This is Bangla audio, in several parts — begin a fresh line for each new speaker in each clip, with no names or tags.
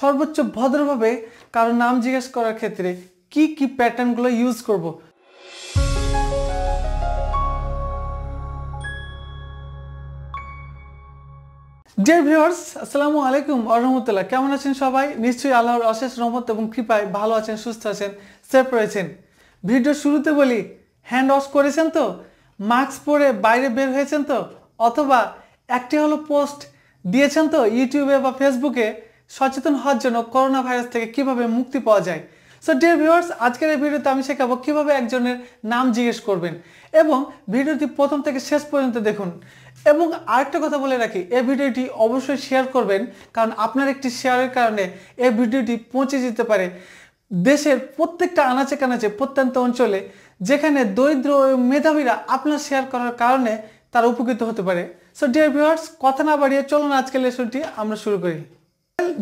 সর্বোচ্চ ভদ্রভাবে কারো নাম জিজ্ঞেস করার ক্ষেত্রে কি কি প্যাটার্নগুলো ইউজ করব। ডিয়ার ভিউয়ার্স আসসালামু আলাইকুম আরহামতুল্লাহ কেমন আছেন সবাই নিশ্চয়ই আল্লাহর অশেষ রহমত এবং কৃপায় ভালো আছেন সুস্থ আছেন সেফ রয়েছেন ভিডিও শুরুতে বলি হ্যান্ড ওয়াশ করেছেন তো মাস্ক পরে বাইরে বের হয়েছেন তো অথবা একটি হলো পোস্ট দিয়েছেন তো ইউটিউবে বা ফেসবুকে সচেতন হওয়ার জন্য করোনা ভাইরাস থেকে কিভাবে মুক্তি পাওয়া যায় সো ডিয়ার ভিউয়ার্স আজকের এই ভিডিওতে আমি শেখাবো কিভাবে একজনের নাম জিজ্ঞেস করবেন এবং ভিডিওটি প্রথম থেকে শেষ পর্যন্ত দেখুন এবং আরেকটা কথা বলে রাখি এই ভিডিওটি অবশ্যই শেয়ার করবেন কারণ আপনার একটি শেয়ারের কারণে এই ভিডিওটি পৌঁছে যেতে পারে দেশের প্রত্যেকটা আনাচে কানাচে প্রত্যন্ত অঞ্চলে যেখানে দরিদ্র মেধাবীরা আপনার শেয়ার করার কারণে তারা উপকৃত হতে পারে সো ডিয়ার ভিউয়ার্স কথা না বাড়িয়ে চলুন আজকের লেসনটি আমরা শুরু করি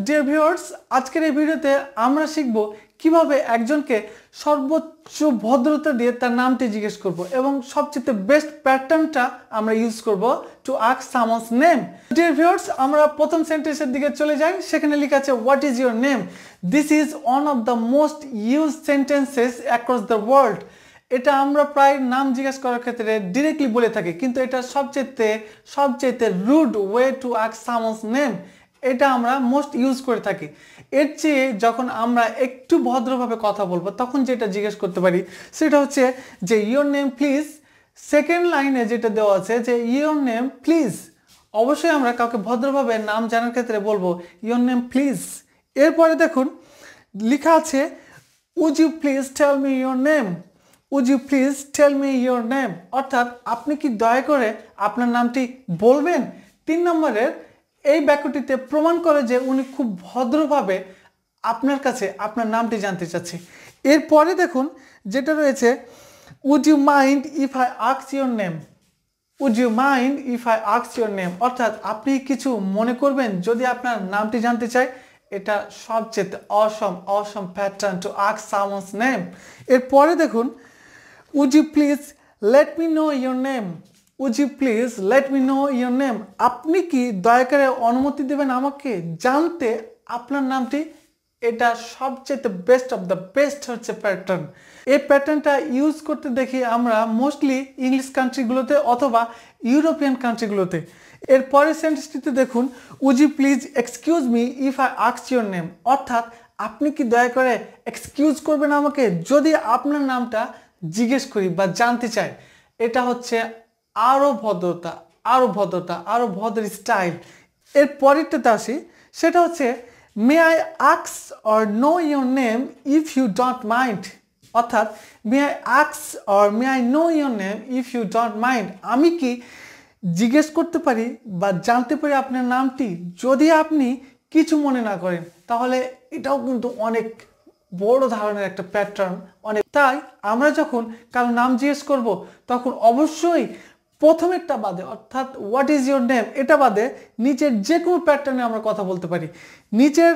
ডিয়ার ভিউয়ার্স আজকের এই ভিডিওতে আমরা শিখব কিভাবে একজনকে সর্বোচ্চ ভদ্রতা দিয়ে তার নামটি জিজ্ঞেস করব এবং সবচেয়ে বেস্ট প্যাটার্নটা আমরা ইউজ করব two ask someone's name dear viewers আমরা প্রথম সেন্টেন্সের দিকে চলে যাই সেখানে লেখা আছে what is your name this is one of the most use sentences across the world এটা আমরা প্রায় নাম জিজ্ঞেস করার ক্ষেত্রে ডিরেক্টলি বলে থাকি কিন্তু এটা সবচেয়ে সবচেয়ে rude way to ask someone's name এটা আমরা মোস্ট ইউজ করে থাকি এর চেয়ে যখন আমরা একটু ভদ্রভাবে কথা বলবো তখন যেটা জিজ্ঞেস করতে পারি সেটা হচ্ছে যে ইয়োর নেম প্লিজ সেকেন্ড লাইনে যেটা দেওয়া আছে যে ইয়োর নেম প্লিজ অবশ্যই আমরা কাউকে ভদ্রভাবে নাম জানার ক্ষেত্রে বলবো ইয়োর নেম প্লিজ এরপরে দেখুন লেখা আছে would you please tell me your name would you please tell me your name অর্থাৎ আপনি কি দয়া করে আপনার নামটি বলবেন তিন নম্বরের এই বাক্যটিতে প্রমাণ করে যে উনি খুব ভদ্রভাবে আপনার কাছে আপনার নামটি জানতে চাচ্ছে এরপরে দেখুন যেটা রয়েছে would you mind if I আক্স your name would you mind if I আক্স ইউর নেম অর্থাৎ আপনি কিছু মনে করবেন যদি আপনার নামটি জানতে চাই এটা সবচেয়ে অসম অসম প্যাটার্ন টু আক্স সামস নেম এরপরে দেখুন would you please let me know your name would you please let me know your name আপনি কি দয়া করে অনুমতি দেবেন আমাকে জানতে আপনার নামটি এটা সবচেয়ে বেস্ট অফ দ্য বেস্ট হচ্ছে প্যাটার্ন এই প্যাটার্নটা ইউজ করতে দেখি আমরা মোস্টলি ইংলিশ কান্ট্রিগুলোতে অথবা ইউরোপিয়ান কান্ট্রিগুলোতে এর পরের সেন্টেন্সটিতে দেখুন would you please excuse me if I আক্স ইউর নেম অর্থাৎ আপনি কি দয়া করে এক্সকিউজ করবেন আমাকে যদি আপনার নামটা জিজ্ঞেস করি বা জানতে চাই এটা হচ্ছে আরও ভদ্রতা আরও ভদ্রতা আরও ভদ্র স্টাইল এর পরেরটাতে আসি সেটা হচ্ছে may I আক্স or no your name if U dot mind অর্থাৎ may I আক্স or may I know your name if you don't mind আমি কি জিজ্ঞেস করতে পারি বা জানতে পারি আপনার নামটি যদি আপনি কিছু মনে না করেন তাহলে এটাও কিন্তু অনেক বড় ধরনের একটা প্যাটার্ন অনেক তাই আমরা যখন কারো নাম জিজ্ঞেস করব তখন অবশ্যই প্রথমেরটা বাদে অর্থাৎ হোয়াট ইজ ইউর নেম এটা বাদে নিচের যে কোনো প্যাটার্নে আমরা কথা বলতে পারি নিচের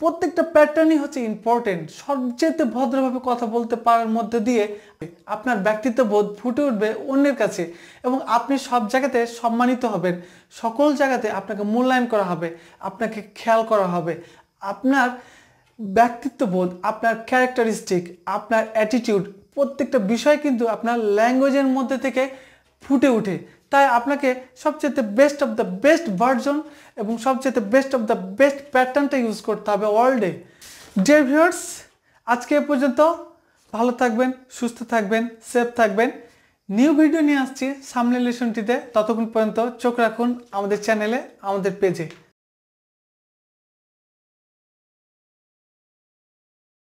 প্রত্যেকটা প্যাটার্নই হচ্ছে ইম্পর্টেন্ট সবচেয়ে ভদ্রভাবে কথা বলতে পারার মধ্যে দিয়ে আপনার ব্যক্তিত্ব বোধ ফুটে উঠবে অন্যের কাছে এবং আপনি সব জায়গাতে সম্মানিত হবেন সকল জায়গাতে আপনাকে মূল্যায়ন করা হবে আপনাকে খেয়াল করা হবে আপনার ব্যক্তিত্ব বোধ আপনার ক্যারেক্টারিস্টিক আপনার অ্যাটিটিউড প্রত্যেকটা বিষয় কিন্তু আপনার ল্যাঙ্গুয়েজের মধ্যে থেকে ফুটে ওঠে তাই আপনাকে সবচেয়ে best of the best version এবং সবচেয়ে বেস্ট অফ দ্য বেস্ট প্যাটার্নটা ইউজ করতে হবে অল ডে ডে ভিউয়ার্স আজকে এ পর্যন্ত ভালো থাকবেন সুস্থ থাকবেন সেফ থাকবেন নিউ ভিডিও নিয়ে আসছি সামনে লেশনটিতে ততক্ষণ পর্যন্ত চোখ রাখুন আমাদের চ্যানেলে আমাদের পেজে